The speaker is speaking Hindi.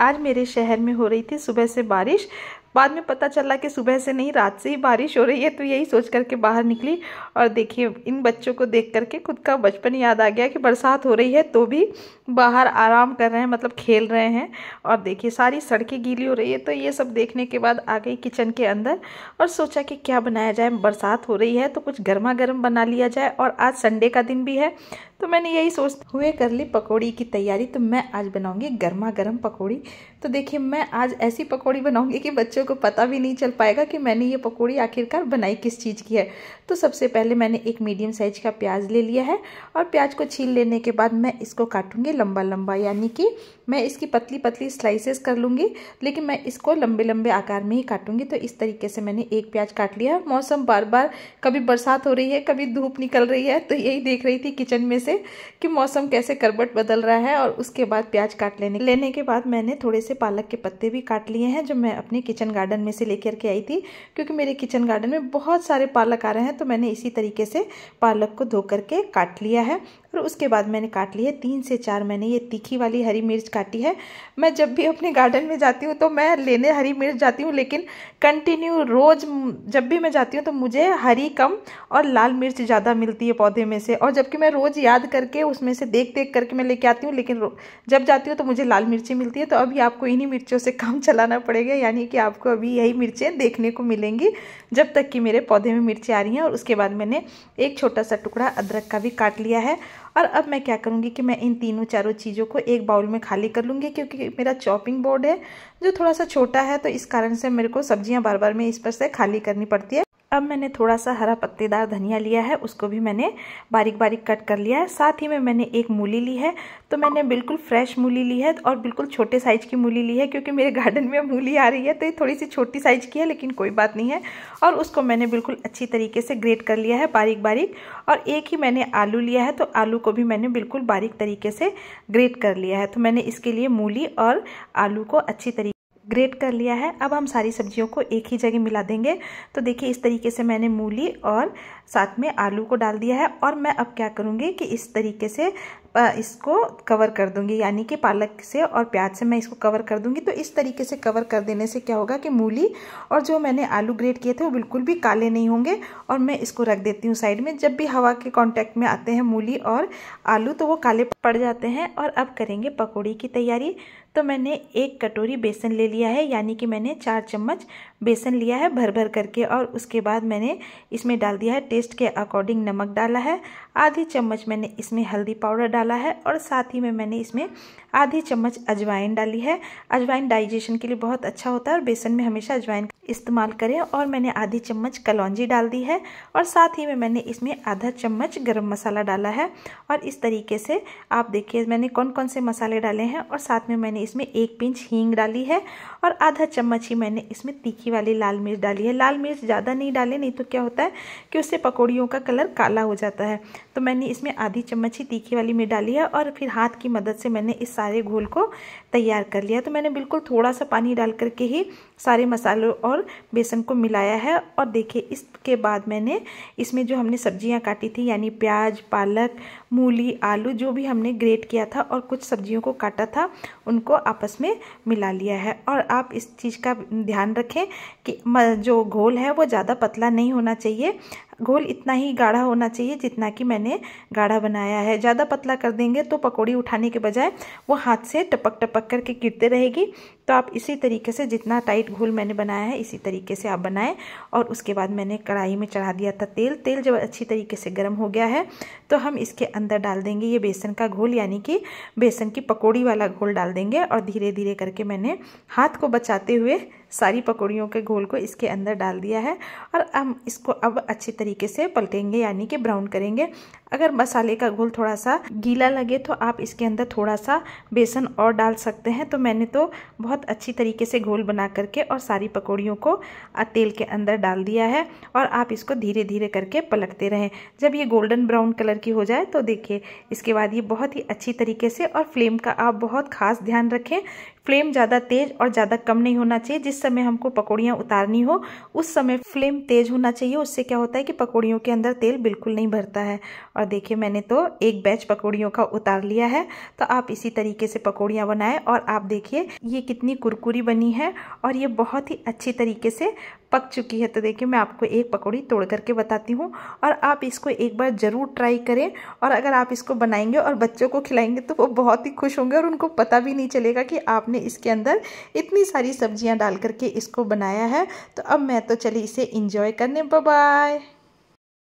आज मेरे शहर में हो रही थी सुबह से बारिश बाद में पता चला कि सुबह से नहीं रात से ही बारिश हो रही है तो यही सोच करके बाहर निकली और देखिए इन बच्चों को देख करके खुद का बचपन याद आ गया कि बरसात हो रही है तो भी बाहर आराम कर रहे हैं मतलब खेल रहे हैं और देखिए सारी सड़कें गीली हो रही है तो ये सब देखने के बाद आ गई किचन के अंदर और सोचा कि क्या बनाया जाए बरसात हो रही है तो कुछ गर्मा गर्म बना लिया जाए और आज संडे का दिन भी है तो मैंने यही सोच हुए कर ली पकौड़ी की तैयारी तो मैं आज बनाऊँगी गर्मा गर्म पकौड़ी तो देखिए मैं आज ऐसी पकौड़ी बनाऊँगी कि बच्चे बच्चों को पता भी नहीं चल पाएगा कि मैंने ये पकौड़ी आखिरकार बनाई किस चीज़ की है तो सबसे पहले मैंने एक मीडियम साइज का प्याज ले लिया है और प्याज को छील लेने के बाद मैं इसको काटूंगी लंबा लंबा यानी कि मैं इसकी पतली पतली स्लाइसेस कर लूँगी लेकिन मैं इसको लंबे लंबे आकार में ही काटूँगी तो इस तरीके से मैंने एक प्याज काट लिया मौसम बार बार कभी बरसात हो रही है कभी धूप निकल रही है तो यही देख रही थी किचन में से कि मौसम कैसे करबट बदल रहा है और उसके बाद प्याज काट लेने लेने के बाद मैंने थोड़े से पालक के पत्ते भी काट लिए हैं जो मैं अपने किचन किचन गार्डन में से लेकर के आई थी क्योंकि मेरे किचन गार्डन में बहुत सारे पालक आ रहे हैं तो मैंने इसी तरीके से पालक को धो करके काट लिया है फिर उसके बाद मैंने काट ली है तीन से चार मैंने ये तीखी वाली हरी मिर्च काटी है मैं जब भी अपने गार्डन में जाती हूँ तो मैं लेने हरी मिर्च जाती हूँ लेकिन कंटिन्यू रोज़ जब भी मैं जाती हूँ तो मुझे हरी कम और लाल मिर्च ज़्यादा मिलती है पौधे में से और जबकि मैं रोज़ याद करके उसमें से देख देख करके मैं लेके आती हूँ लेकिन जब जाती हूँ तो मुझे लाल मिर्ची मिलती है तो अभी आपको इन्हीं मिर्चों से कम चलाना पड़ेगा यानी कि आपको अभी यही मिर्चें देखने को मिलेंगी जब तक कि मेरे पौधे में मिर्ची आ रही हैं और उसके बाद मैंने एक छोटा सा टुकड़ा अदरक का भी काट लिया है और अब मैं क्या करूँगी कि मैं इन तीनों चारों चीज़ों को एक बाउल में खाली कर लूँगी क्योंकि मेरा चॉपिंग बोर्ड है जो थोड़ा सा छोटा है तो इस कारण से मेरे को सब्जियाँ बार बार में इस पर से खाली करनी पड़ती है अब मैंने थोड़ा सा हरा पत्तेदार धनिया लिया है उसको भी मैंने बारीक बारीक कट कर लिया है साथ ही में मैंने एक मूली ली है तो मैंने बिल्कुल फ्रेश मूली ली है और बिल्कुल छोटे साइज़ की मूली ली है क्योंकि मेरे गार्डन में मूली आ रही है तो ये थोड़ी सी छोटी साइज़ की है लेकिन कोई बात नहीं है और उसको मैंने बिल्कुल अच्छी तरीके से ग्रेट कर लिया है बारीक बारीक और एक ही मैंने आलू लिया है तो आलू को भी मैंने बिल्कुल बारीक तरीके से ग्रेट कर लिया है तो मैंने इसके लिए मूली और आलू को अच्छी तरीके ग्रेट कर लिया है अब हम सारी सब्जियों को एक ही जगह मिला देंगे तो देखिए इस तरीके से मैंने मूली और साथ में आलू को डाल दिया है और मैं अब क्या करूँगी कि इस तरीके से इसको कवर कर दूंगी यानी कि पालक से और प्याज से मैं इसको कवर कर दूंगी तो इस तरीके से कवर कर देने से क्या होगा कि मूली और जो मैंने आलू ग्रेट किए थे वो बिल्कुल भी काले नहीं होंगे और मैं इसको रख देती हूँ साइड में जब भी हवा के कांटेक्ट में आते हैं मूली और आलू तो वो काले पड़ जाते हैं और अब करेंगे पकौड़ी की तैयारी तो मैंने एक कटोरी बेसन ले लिया है यानी कि मैंने चार चम्मच बेसन लिया है भर भर करके और उसके बाद मैंने इसमें डाल दिया है टेस्ट के अकॉर्डिंग नमक डाला है आधी चम्मच मैंने इसमें हल्दी पाउडर डाला है और साथ ही में मैंने इसमें आधी चम्मच अजवाइन डाली है अजवाइन डाइजेशन के लिए बहुत अच्छा होता है और बेसन में हमेशा अजवाइन इस्तेमाल करें और मैंने आधी चम्मच कलौजी डाल दी है और साथ ही में मैंने इसमें आधा चम्मच गरम मसाला डाला है और इस तरीके से आप देखिए मैंने कौन कौन से मसाले डाले हैं और साथ में मैंने इसमें एक पिंच हींग डाली है और आधा चम्मच ही मैंने इसमें तीखी वाली लाल मिर्च डाली है लाल मिर्च ज़्यादा नहीं डाले नहीं तो क्या होता है कि उससे पकौड़ियों का कलर काला हो जाता है तो मैंने इसमें आधी चम्मच ही तीखी वाली मिर्च डाली है और फिर हाथ की मदद से मैंने इस सारे घोल को तैयार कर लिया तो मैंने बिल्कुल थोड़ा सा पानी डाल करके ही सारे मसालों और बेसन को मिलाया है और देखिए इसके बाद मैंने इसमें जो हमने सब्जियां काटी थी यानी प्याज पालक मूली आलू जो भी हमने ग्रेट किया था और कुछ सब्जियों को काटा था उनको आपस में मिला लिया है और आप इस चीज़ का ध्यान रखें कि जो घोल है वो ज़्यादा पतला नहीं होना चाहिए घोल इतना ही गाढ़ा होना चाहिए जितना कि मैंने गाढ़ा बनाया है ज़्यादा पतला कर देंगे तो पकौड़ी उठाने के बजाय वो हाथ से टपक टपक करके गिरते रहेगी तो आप इसी तरीके से जितना टाइट घोल मैंने बनाया है इसी तरीके से आप बनाएं और उसके बाद मैंने कढ़ाई में चढ़ा दिया था तेल तेल जब अच्छी तरीके से गर्म हो गया है तो हम इसके अंदर डाल देंगे ये बेसन का घोल यानी कि बेसन की पकौड़ी वाला घोल डाल देंगे और धीरे धीरे करके मैंने हाथ को बचाते हुए सारी पकौड़ियों के घोल को इसके अंदर डाल दिया है और हम इसको अब अच्छे तरीके से पलटेंगे यानी कि ब्राउन करेंगे अगर मसाले का घोल थोड़ा सा गीला लगे तो आप इसके अंदर थोड़ा सा बेसन और डाल सकते हैं तो मैंने तो बहुत अच्छी तरीके से घोल बना करके और सारी पकौड़ियों को तेल के अंदर डाल दिया है और आप इसको धीरे धीरे करके पलटते रहें जब ये गोल्डन ब्राउन कलर की हो जाए तो देखिए इसके बाद ये बहुत ही अच्छी तरीके से और फ्लेम का आप बहुत खास ध्यान रखें फ्लेम ज़्यादा तेज़ और ज़्यादा कम नहीं होना चाहिए जिस समय हमको पकौड़ियाँ उतारनी हो उस समय फ्लेम तेज़ होना चाहिए उससे क्या होता है कि पकौड़ियों के अंदर तेल बिल्कुल नहीं भरता है और देखिए मैंने तो एक बैच पकौड़ियों का उतार लिया है तो आप इसी तरीके से पकौड़ियाँ बनाएं और आप देखिए ये कितनी कुरकुरी बनी है और ये बहुत ही अच्छी तरीके से पक चुकी है तो देखिए मैं आपको एक पकौड़ी तोड़ करके बताती हूँ और आप इसको एक बार ज़रूर ट्राई करें और अगर आप इसको बनाएंगे और बच्चों को खिलाएंगे तो वो बहुत ही खुश होंगे और उनको पता भी नहीं चलेगा कि आपने मैंने इसके अंदर इतनी सारी सब्जियां डाल करके इसको बनाया है तो अब मैं तो चली इसे इंजॉय करने बाय